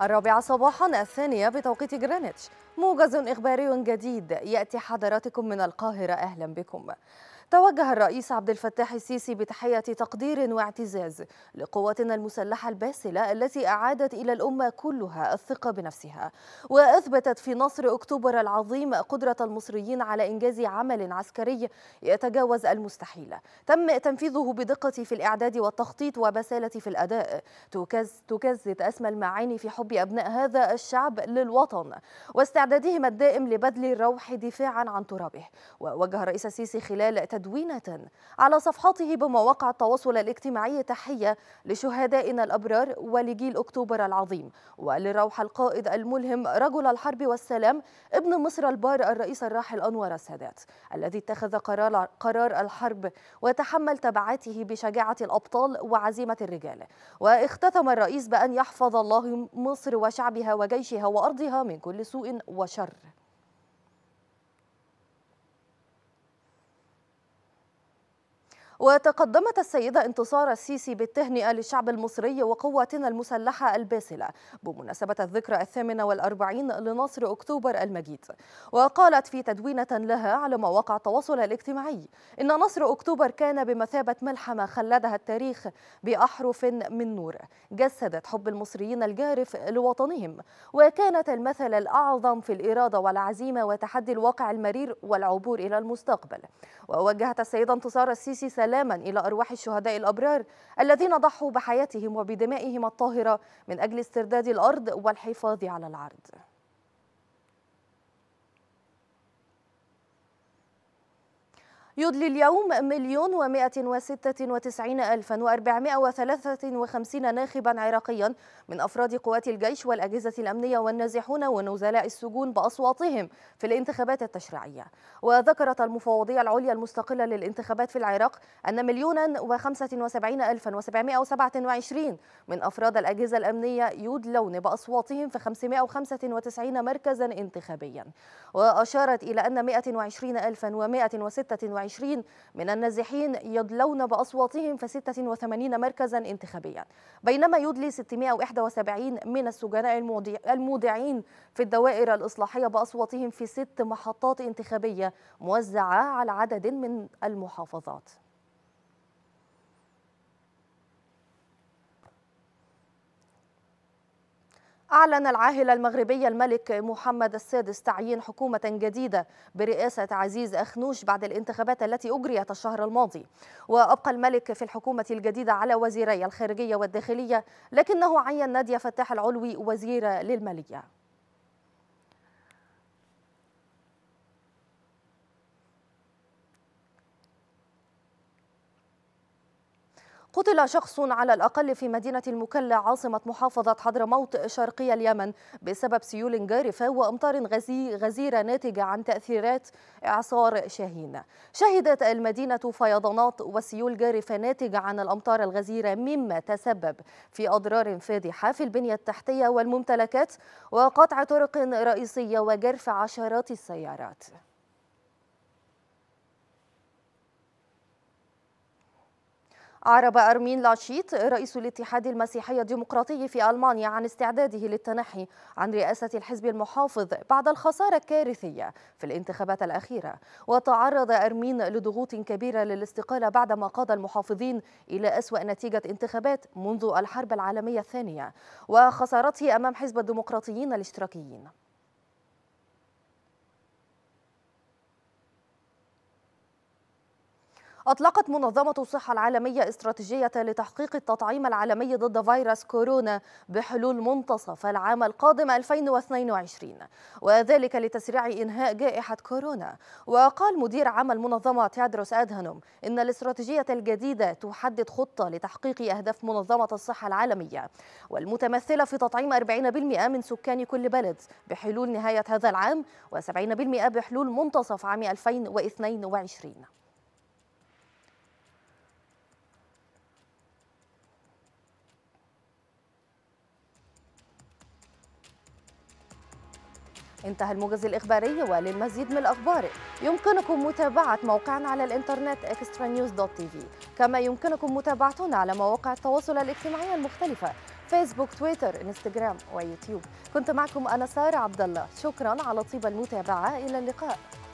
الرابعة صباحا الثانية بتوقيت جرينتش موجز إخباري جديد يأتي حضراتكم من القاهرة أهلا بكم توجه الرئيس عبد الفتاح السيسي بتحية تقدير واعتزاز لقواتنا المسلحة الباسلة التي أعادت إلى الأمة كلها الثقة بنفسها وأثبتت في نصر أكتوبر العظيم قدرة المصريين على إنجاز عمل عسكري يتجاوز المستحيل تم تنفيذه بدقة في الإعداد والتخطيط وبسالة في الأداء تكزت أسمى المعاني في حب أبناء هذا الشعب للوطن واستعدادهم الدائم لبذل الروح دفاعا عن ترابه ووجه الرئيس السيسي خلال تدوينة على صفحته بمواقع التواصل الاجتماعي تحية لشهدائنا الأبرار ولجيل أكتوبر العظيم ولروح القائد الملهم رجل الحرب والسلام ابن مصر البار الرئيس الراحل أنور السادات الذي اتخذ قرار, قرار الحرب وتحمل تبعاته بشجاعة الأبطال وعزيمة الرجال واختتم الرئيس بأن يحفظ الله مصر وشعبها وجيشها وأرضها من كل سوء وشر وتقدمت السيدة انتصار السيسي بالتهنئة للشعب المصري وقواتنا المسلحة الباسلة بمناسبة الذكرى الثامنة والأربعين لنصر أكتوبر المجيد وقالت في تدوينة لها على مواقع التواصل الاجتماعي إن نصر أكتوبر كان بمثابة ملحمة خلدها التاريخ بأحرف من نور جسدت حب المصريين الجارف لوطنهم وكانت المثل الأعظم في الإرادة والعزيمة وتحدي الواقع المرير والعبور إلى المستقبل ووجهت السيدة انتصار السيسي سلاما إلى أرواح الشهداء الأبرار الذين ضحوا بحياتهم وبدمائهم الطاهرة من أجل استرداد الأرض والحفاظ على العرض يدلي اليوم مليون ومائة وستة وتسعين ألفا وأربعمائة وثلاثة وخمسين ناخبا عراقيا من أفراد قوات الجيش والأجهزة الأمنية والنازحون ونزلاء السجون بأصواتهم في الانتخابات التشريعية وذكرت المفوضية العليا المستقلة للانتخابات في العراق أن مليونا وخمسة وسبعين ألفا وسبعمائة وسبعة وعشرين من أفراد الأجهزة الأمنية يدلون بأصواتهم في 595 مركزا انتخابيا وأشارت إلى أن 120126 الفا 22 من النازحين يدلون بأصواتهم في 86 مركزا انتخابيا بينما يدلي 671 من السجناء المودعين في الدوائر الإصلاحية بأصواتهم في ست محطات انتخابية موزعة على عدد من المحافظات أعلن العاهل المغربي الملك محمد السادس تعيين حكومة جديدة برئاسة عزيز أخنوش بعد الانتخابات التي أجريت الشهر الماضي وأبقى الملك في الحكومة الجديدة على وزيري الخارجية والداخلية لكنه عين نادية فتاح العلوي وزيرة للمالية قتل شخص على الأقل في مدينة المكلا عاصمة محافظة حضرموت شرقي اليمن بسبب سيول جارفة وأمطار غزيرة ناتجة عن تأثيرات إعصار شاهين شهدت المدينة فيضانات وسيول جارفة ناتجة عن الأمطار الغزيرة مما تسبب في أضرار فادحة في البنية التحتية والممتلكات وقطع طرق رئيسية وجرف عشرات السيارات أعرب أرمين لاشيت رئيس الاتحاد المسيحي الديمقراطي في ألمانيا عن استعداده للتنحي عن رئاسة الحزب المحافظ بعد الخسارة الكارثية في الانتخابات الأخيرة وتعرض أرمين لضغوط كبيرة للاستقالة بعدما قاد المحافظين إلى أسوأ نتيجة انتخابات منذ الحرب العالمية الثانية وخسارته أمام حزب الديمقراطيين الاشتراكيين أطلقت منظمة الصحة العالمية استراتيجية لتحقيق التطعيم العالمي ضد فيروس كورونا بحلول منتصف العام القادم 2022 وذلك لتسريع إنهاء جائحة كورونا وقال مدير عام المنظمة تيادروس أدهنوم إن الاستراتيجية الجديدة تحدد خطة لتحقيق أهداف منظمة الصحة العالمية والمتمثلة في تطعيم 40% من سكان كل بلد بحلول نهاية هذا العام و70% بحلول منتصف عام 2022 انتهى الموجز الإخباري وللمزيد من الأخبار يمكنكم متابعة موقعنا على الإنترنت اكسترا نيوز دوت تي في كما يمكنكم متابعتنا على مواقع التواصل الاجتماعي المختلفة فيسبوك تويتر انستغرام ويوتيوب كنت معكم أنا سارة عبد الله شكرا على طيب المتابعة إلى اللقاء